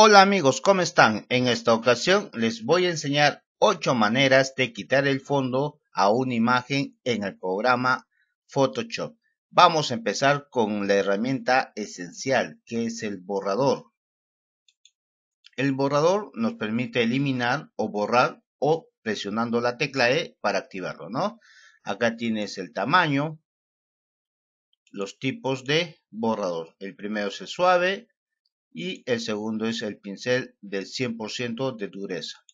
Hola amigos, ¿cómo están? En esta ocasión les voy a enseñar 8 maneras de quitar el fondo a una imagen en el programa Photoshop. Vamos a empezar con la herramienta esencial que es el borrador. El borrador nos permite eliminar o borrar o presionando la tecla E para activarlo, ¿no? Acá tienes el tamaño, los tipos de borrador. El primero es el suave, y el segundo es el pincel del 100% de dureza.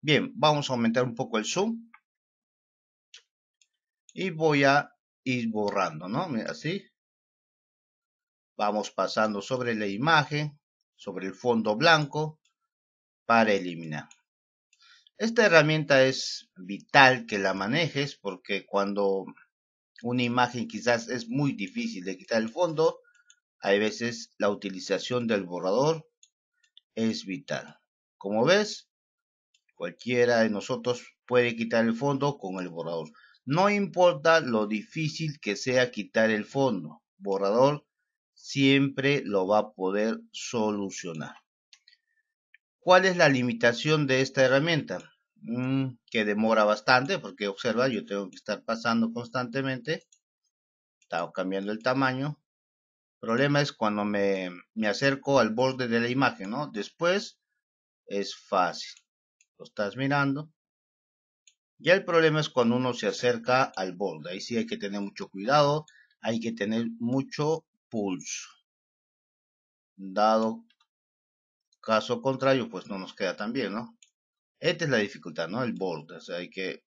Bien, vamos a aumentar un poco el zoom y voy a ir borrando, ¿no? Así. Vamos pasando sobre la imagen, sobre el fondo blanco para eliminar. Esta herramienta es vital que la manejes porque cuando una imagen quizás es muy difícil de quitar el fondo, hay veces la utilización del borrador es vital. Como ves, cualquiera de nosotros puede quitar el fondo con el borrador. No importa lo difícil que sea quitar el fondo, borrador siempre lo va a poder solucionar. ¿Cuál es la limitación de esta herramienta? Mm, que demora bastante porque observa, yo tengo que estar pasando constantemente. Estaba cambiando el tamaño, el problema es cuando me, me acerco al borde de la imagen, ¿no? Después es fácil. Lo estás mirando. Ya el problema es cuando uno se acerca al borde. Ahí sí hay que tener mucho cuidado. Hay que tener mucho pulso. Dado caso contrario, pues no nos queda tan bien, ¿no? Esta es la dificultad, ¿no? El borde. O sea, hay que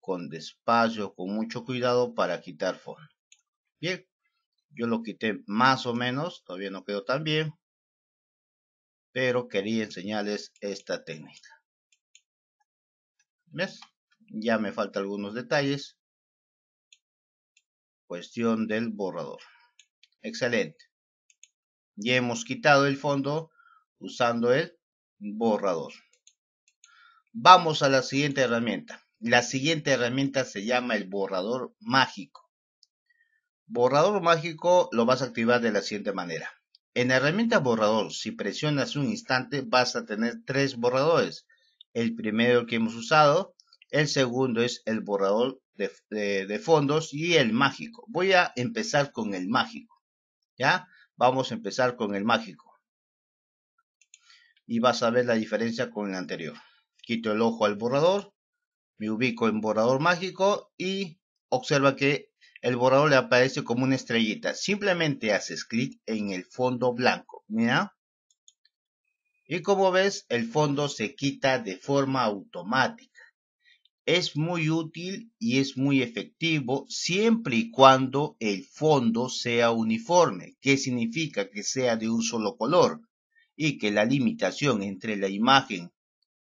con despacio, con mucho cuidado para quitar fondo. Bien, yo lo quité más o menos, todavía no quedó tan bien, pero quería enseñarles esta técnica. ¿Ves? Ya me faltan algunos detalles. Cuestión del borrador. Excelente. Ya hemos quitado el fondo usando el borrador. Vamos a la siguiente herramienta. La siguiente herramienta se llama el borrador mágico. Borrador mágico lo vas a activar de la siguiente manera. En la herramienta borrador, si presionas un instante, vas a tener tres borradores. El primero que hemos usado, el segundo es el borrador de, de fondos y el mágico. Voy a empezar con el mágico. ¿Ya? Vamos a empezar con el mágico. Y vas a ver la diferencia con el anterior. Quito el ojo al borrador, me ubico en borrador mágico y observa que el borrador le aparece como una estrellita. Simplemente haces clic en el fondo blanco, mira. Y como ves, el fondo se quita de forma automática. Es muy útil y es muy efectivo siempre y cuando el fondo sea uniforme, ¿Qué significa que sea de un solo color y que la limitación entre la imagen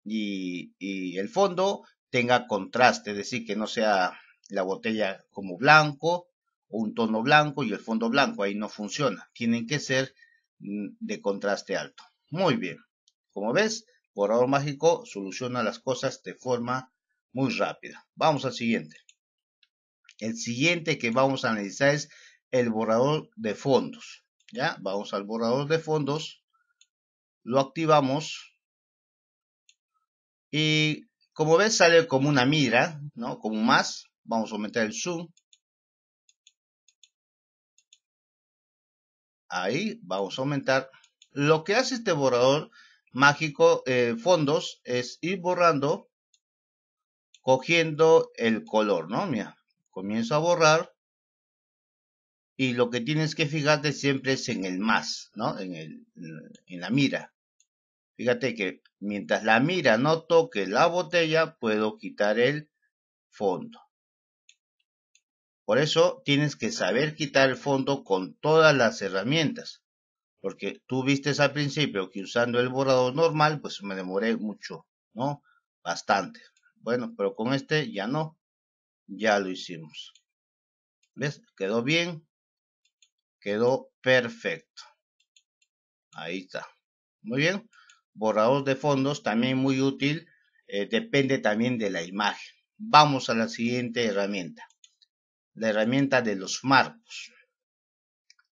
y, y el fondo tenga contraste, es decir, que no sea la botella como blanco o un tono blanco y el fondo blanco. Ahí no funciona. Tienen que ser mm, de contraste alto. Muy bien. Como ves, borrador mágico soluciona las cosas de forma muy rápida. Vamos al siguiente. El siguiente que vamos a analizar es el borrador de fondos. ¿Ya? Vamos al borrador de fondos. Lo activamos. Y como ves sale como una mira, ¿no? Como más. Vamos a aumentar el zoom. Ahí vamos a aumentar. Lo que hace este borrador mágico eh, fondos es ir borrando cogiendo el color, ¿no? Mira, comienzo a borrar y lo que tienes que fijarte siempre es en el más, ¿no? En, en la mira. Fíjate que mientras la mira no toque la botella, puedo quitar el fondo. Por eso tienes que saber quitar el fondo con todas las herramientas. Porque tú viste al principio que usando el borrador normal, pues me demoré mucho, ¿no? Bastante. Bueno, pero con este ya no. Ya lo hicimos. ¿Ves? Quedó bien. Quedó perfecto. Ahí está. Muy bien. Borrador de fondos también muy útil. Eh, depende también de la imagen. Vamos a la siguiente herramienta la herramienta de los marcos.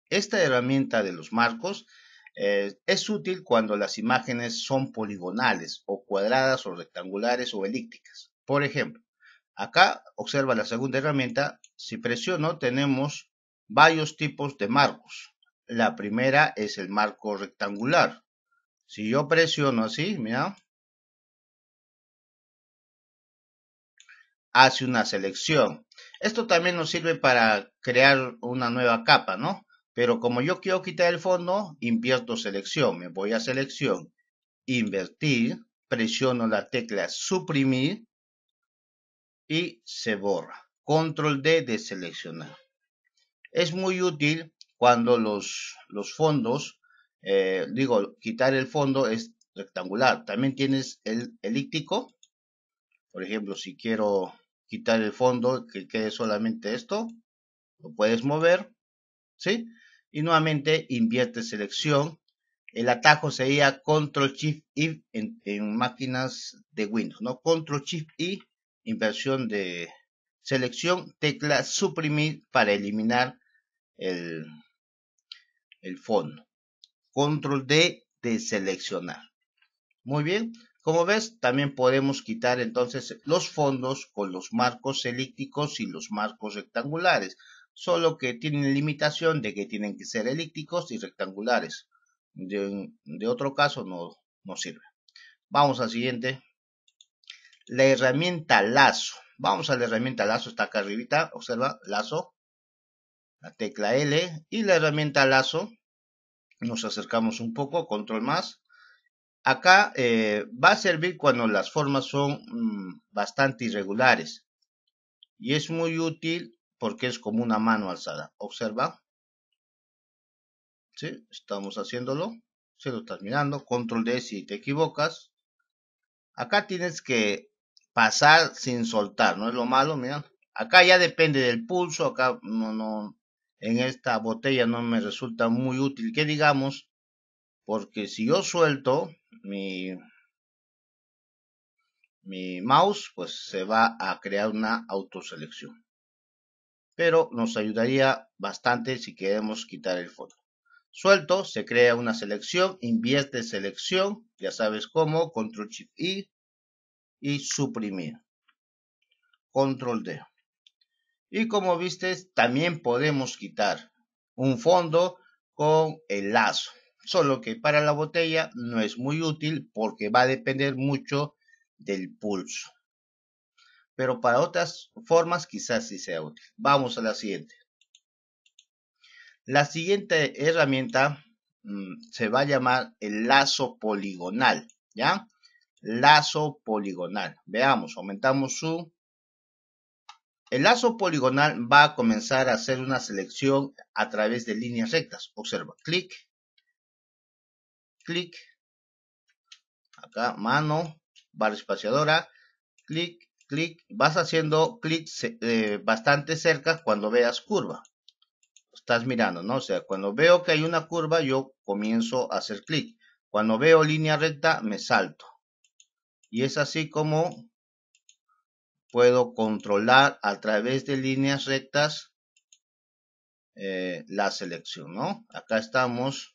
Esta herramienta de los marcos eh, es útil cuando las imágenes son poligonales o cuadradas o rectangulares o elípticas. Por ejemplo, acá observa la segunda herramienta, si presiono tenemos varios tipos de marcos. La primera es el marco rectangular. Si yo presiono así, mira, hace una selección esto también nos sirve para crear una nueva capa, ¿no? Pero como yo quiero quitar el fondo, invierto selección. Me voy a selección, invertir, presiono la tecla suprimir y se borra. Control D de seleccionar. Es muy útil cuando los, los fondos, eh, digo, quitar el fondo es rectangular. También tienes el elíptico. Por ejemplo, si quiero quitar el fondo, que quede solamente esto, lo puedes mover, ¿sí? Y nuevamente invierte selección. El atajo sería Control Shift I en, máquinas de Windows, ¿no? Control Shift I, inversión de selección, tecla suprimir para eliminar el, el fondo. Control D de seleccionar. Muy bien, como ves, también podemos quitar entonces los fondos con los marcos elípticos y los marcos rectangulares, solo que tienen limitación de que tienen que ser elípticos y rectangulares. De, otro caso no, no sirve. Vamos al siguiente. La herramienta lazo. Vamos a la herramienta lazo, está acá arribita, observa, lazo, la tecla L y la herramienta lazo. Nos acercamos un poco, control más, Acá eh, va a servir cuando las formas son mm, bastante irregulares. Y es muy útil porque es como una mano alzada. Observa. ¿Sí? Estamos haciéndolo. Se lo estás mirando. Control D si te equivocas. Acá tienes que pasar sin soltar. No es lo malo, mira. Acá ya depende del pulso. Acá no, no, en esta botella no me resulta muy útil que digamos. Porque si yo suelto, mi, mouse, pues se va a crear una autoselección. Pero nos ayudaría bastante si queremos quitar el fondo. Suelto, se crea una selección, invierte selección, ya sabes cómo, control shift I y suprimir. Control D. Y como viste, también podemos quitar un fondo con el lazo solo que para la botella no es muy útil porque va a depender mucho del pulso. Pero para otras formas quizás sí sea útil. Vamos a la siguiente. La siguiente herramienta mm, se va a llamar el lazo poligonal, ¿ya? Lazo poligonal. Veamos, aumentamos su... El lazo poligonal va a comenzar a hacer una selección a través de líneas rectas. Observa, clic, clic, acá mano, barra espaciadora, clic, clic, vas haciendo clic eh, bastante cerca cuando veas curva. Estás mirando, ¿no? O sea, cuando veo que hay una curva, yo comienzo a hacer clic. Cuando veo línea recta, me salto. Y es así como puedo controlar a través de líneas rectas eh, la selección, ¿no? Acá estamos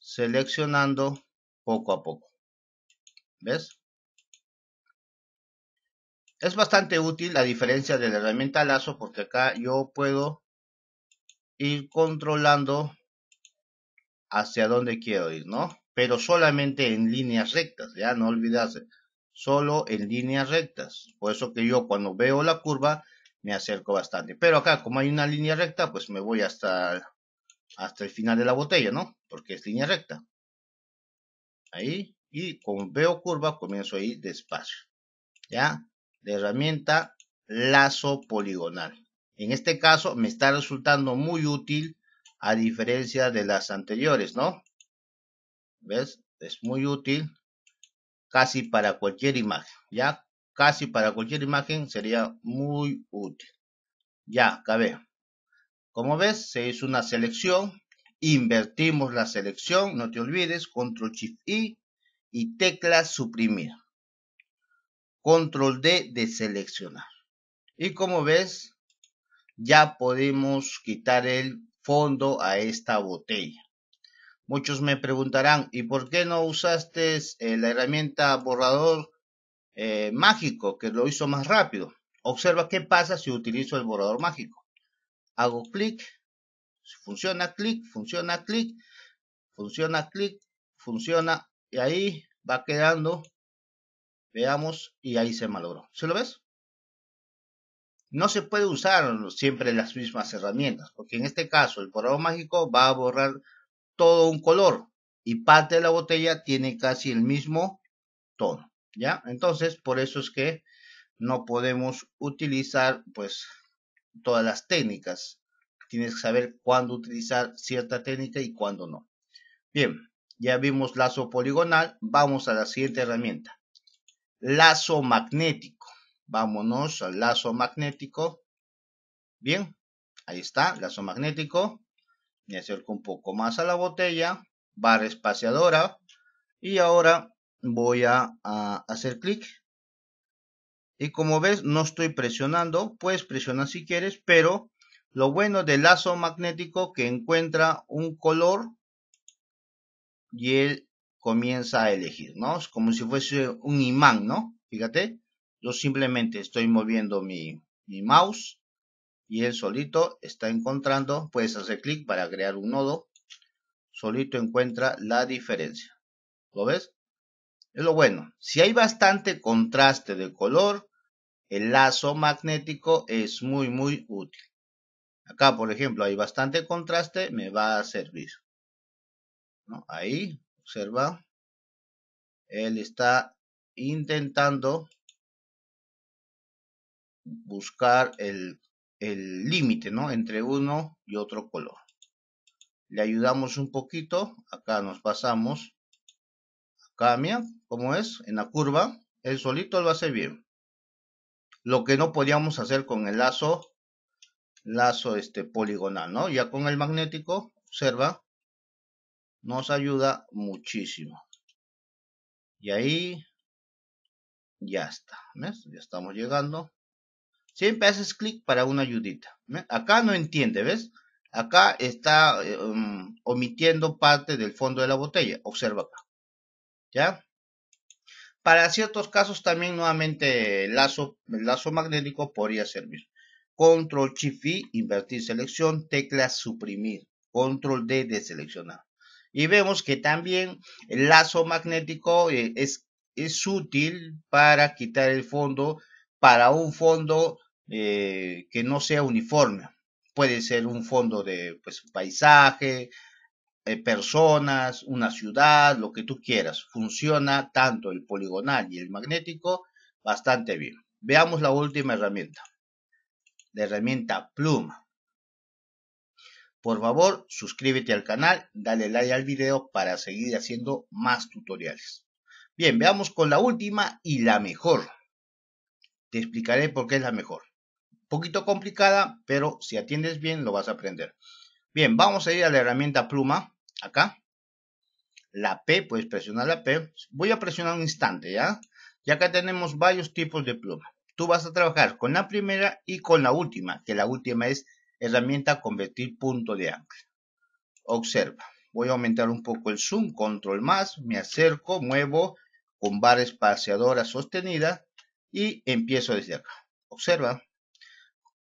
seleccionando poco a poco. ¿Ves? Es bastante útil la diferencia de la herramienta lazo porque acá yo puedo ir controlando hacia dónde quiero ir, ¿no? Pero solamente en líneas rectas, ya no olvidarse, solo en líneas rectas. Por eso que yo cuando veo la curva me acerco bastante. Pero acá como hay una línea recta, pues me voy hasta hasta el final de la botella, ¿no? Porque es línea recta. Ahí, y con veo curva, comienzo ahí despacio. ¿Ya? La herramienta lazo poligonal. En este caso me está resultando muy útil a diferencia de las anteriores, ¿no? ¿Ves? Es muy útil casi para cualquier imagen, ¿ya? Casi para cualquier imagen sería muy útil. Ya, cabe. Como ves, se hizo una selección, invertimos la selección, no te olvides, control shift I y tecla suprimir. Control D de seleccionar. Y como ves, ya podemos quitar el fondo a esta botella. Muchos me preguntarán, ¿y por qué no usaste eh, la herramienta borrador eh, mágico que lo hizo más rápido? Observa qué pasa si utilizo el borrador mágico hago clic, funciona clic, funciona clic, funciona clic, funciona y ahí va quedando, veamos, y ahí se malogró. ¿Se lo ves? No se puede usar siempre las mismas herramientas, porque en este caso el borrador mágico va a borrar todo un color y parte de la botella tiene casi el mismo tono, ¿ya? Entonces, por eso es que no podemos utilizar, pues, todas las técnicas. Tienes que saber cuándo utilizar cierta técnica y cuándo no. Bien, ya vimos lazo poligonal, vamos a la siguiente herramienta. Lazo magnético. Vámonos al lazo magnético. Bien, ahí está, lazo magnético. Me acerco un poco más a la botella, barra espaciadora. Y ahora voy a, a hacer clic y como ves, no estoy presionando, puedes presionar si quieres, pero lo bueno del lazo magnético que encuentra un color y él comienza a elegir, ¿no? Es como si fuese un imán, ¿no? Fíjate, yo simplemente estoy moviendo mi, mi mouse y él solito está encontrando, puedes hacer clic para crear un nodo, solito encuentra la diferencia. ¿Lo ves? Es lo bueno. Si hay bastante contraste de color, el lazo magnético es muy muy útil. Acá, por ejemplo, hay bastante contraste, me va a servir. Ahí, observa. Él está intentando buscar el límite, ¿no? Entre uno y otro color. Le ayudamos un poquito. Acá nos pasamos. Acá, mira, ¿cómo es? En la curva. él solito lo hace bien lo que no podíamos hacer con el lazo, lazo este poligonal, ¿no? Ya con el magnético, observa, nos ayuda muchísimo. Y ahí ya está, ¿ves? Ya estamos llegando. Siempre haces clic para una ayudita. Acá no entiende, ¿ves? Acá está eh, mm, omitiendo parte del fondo de la botella. Observa acá. ¿Ya? Para ciertos casos también nuevamente el lazo, el lazo magnético podría servir. Control Shift I, invertir selección, tecla suprimir, Control D, deseleccionar. Y vemos que también el lazo magnético eh, es, es útil para quitar el fondo, para un fondo eh, que no sea uniforme. Puede ser un fondo de pues, paisaje, eh, personas, una ciudad, lo que tú quieras. Funciona tanto el poligonal y el magnético bastante bien. Veamos la última herramienta, la herramienta pluma. Por favor, suscríbete al canal, dale like al video para seguir haciendo más tutoriales. Bien, veamos con la última y la mejor. Te explicaré por qué es la mejor. Un poquito complicada, pero si atiendes bien lo vas a aprender. Bien, vamos a ir a la herramienta pluma, acá. La P, puedes presionar la P. Voy a presionar un instante, ¿ya? Y acá tenemos varios tipos de pluma. Tú vas a trabajar con la primera y con la última, que la última es herramienta convertir punto de ancla. Observa. Voy a aumentar un poco el zoom, control más, me acerco, muevo con barra espaciadora sostenida y empiezo desde acá. Observa.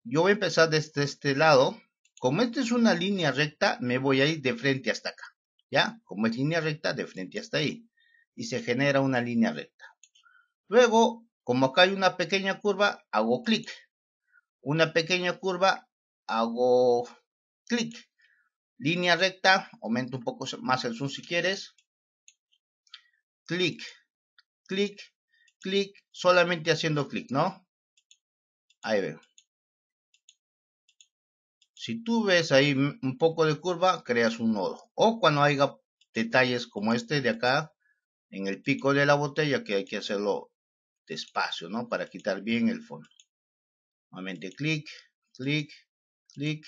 Yo voy a empezar desde este lado, como esta es una línea recta, me voy a ir de frente hasta acá. ¿Ya? Como es línea recta, de frente hasta ahí. Y se genera una línea recta. Luego, como acá hay una pequeña curva, hago clic. Una pequeña curva, hago clic. Línea recta, aumento un poco más el zoom si quieres. Clic, clic, clic, solamente haciendo clic, ¿no? Ahí veo. Si tú ves ahí un poco de curva, creas un nodo. O cuando haya detalles como este de acá, en el pico de la botella, que hay que hacerlo despacio, ¿no? Para quitar bien el fondo. Nuevamente clic, clic, clic,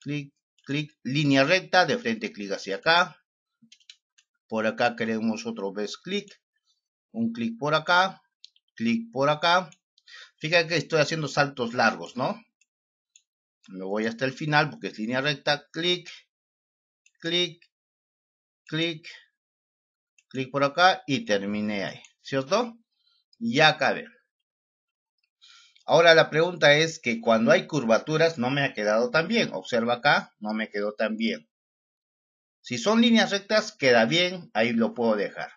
clic, clic. Línea recta, de frente clic hacia acá. Por acá queremos otro vez clic. Un clic por acá, clic por acá. Fíjate que estoy haciendo saltos largos, ¿no? me voy hasta el final porque es línea recta, clic, clic, clic, clic por acá y terminé ahí, ¿cierto? Ya acabé. Ahora la pregunta es que cuando hay curvaturas no me ha quedado tan bien. Observa acá, no me quedó tan bien. Si son líneas rectas, queda bien, ahí lo puedo dejar.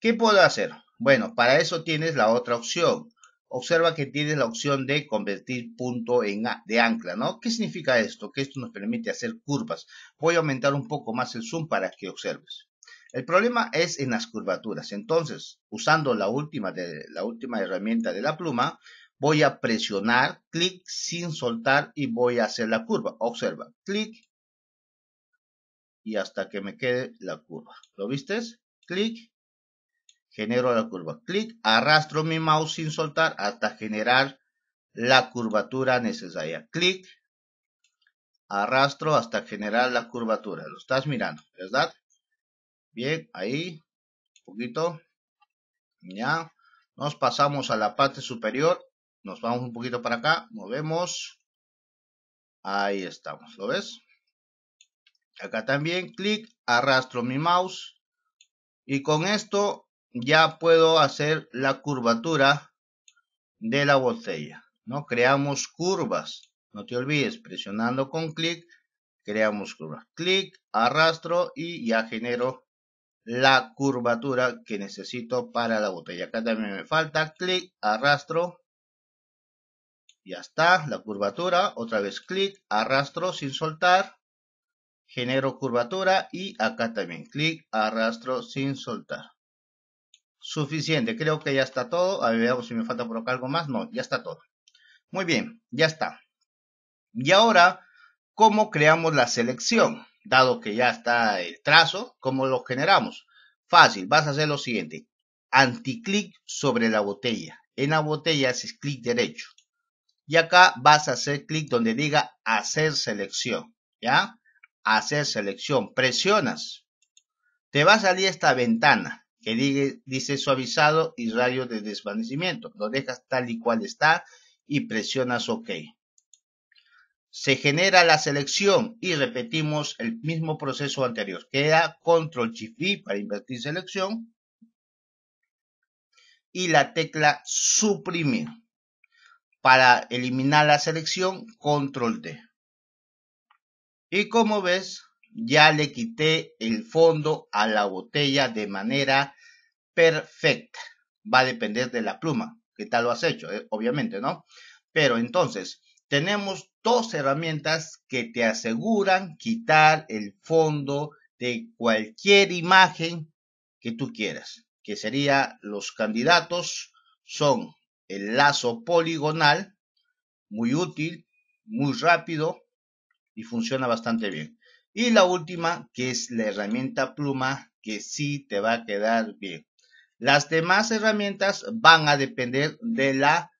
¿Qué puedo hacer? Bueno, para eso tienes la otra opción observa que tiene la opción de convertir punto en de ancla, ¿no? ¿Qué significa esto? Que esto nos permite hacer curvas. Voy a aumentar un poco más el zoom para que observes. El problema es en las curvaturas. Entonces, usando la última, de, la última herramienta de la pluma, voy a presionar, clic sin soltar y voy a hacer la curva. Observa, clic y hasta que me quede la curva. ¿Lo viste? Clic genero la curva. Clic, arrastro mi mouse sin soltar hasta generar la curvatura necesaria. Clic, arrastro hasta generar la curvatura. Lo estás mirando, ¿verdad? Bien, ahí, un poquito. Ya, nos pasamos a la parte superior. Nos vamos un poquito para acá, movemos. Ahí estamos, ¿lo ves? Acá también, clic, arrastro mi mouse. Y con esto ya puedo hacer la curvatura de la botella. ¿no? Creamos curvas. No te olvides, presionando con clic, creamos curvas. Clic, arrastro y ya genero la curvatura que necesito para la botella. Acá también me falta. Clic, arrastro. Ya está, la curvatura. Otra vez clic, arrastro sin soltar. Genero curvatura y acá también clic, arrastro sin soltar. Suficiente, creo que ya está todo. A ver, veamos si me falta por algo más. No, ya está todo. Muy bien, ya está. Y ahora, ¿cómo creamos la selección? Dado que ya está el trazo, ¿cómo lo generamos? Fácil, vas a hacer lo siguiente. Anticlic sobre la botella. En la botella haces clic derecho. Y acá vas a hacer clic donde diga hacer selección. ¿Ya? Hacer selección. Presionas. Te va a salir esta ventana que dice, dice suavizado y radio de desvanecimiento. Lo dejas tal y cual está y presionas OK. Se genera la selección y repetimos el mismo proceso anterior. Queda Control Shift V para invertir selección y la tecla suprimir. Para eliminar la selección, control D. Y como ves, ya le quité el fondo a la botella de manera perfecta. Va a depender de la pluma, que tal lo has hecho, eh, obviamente, ¿no? Pero entonces, tenemos dos herramientas que te aseguran quitar el fondo de cualquier imagen que tú quieras, que serían los candidatos son el lazo poligonal, muy útil, muy rápido y funciona bastante bien. Y la última, que es la herramienta pluma, que sí te va a quedar bien. Las demás herramientas van a depender de la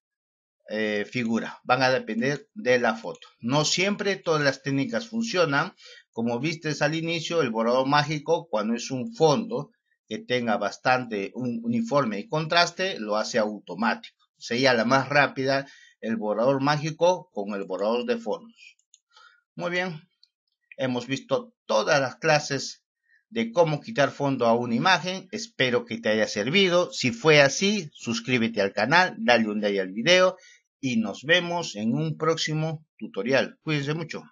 eh, figura, van a depender de la foto. No siempre todas las técnicas funcionan. Como viste al inicio, el borrador mágico, cuando es un fondo que tenga bastante uniforme y contraste, lo hace automático. Sería la más rápida el borrador mágico con el borrador de fondos. Muy bien, hemos visto todas las clases de cómo quitar fondo a una imagen. Espero que te haya servido. Si fue así, suscríbete al canal, dale un like al video y nos vemos en un próximo tutorial. Cuídense mucho.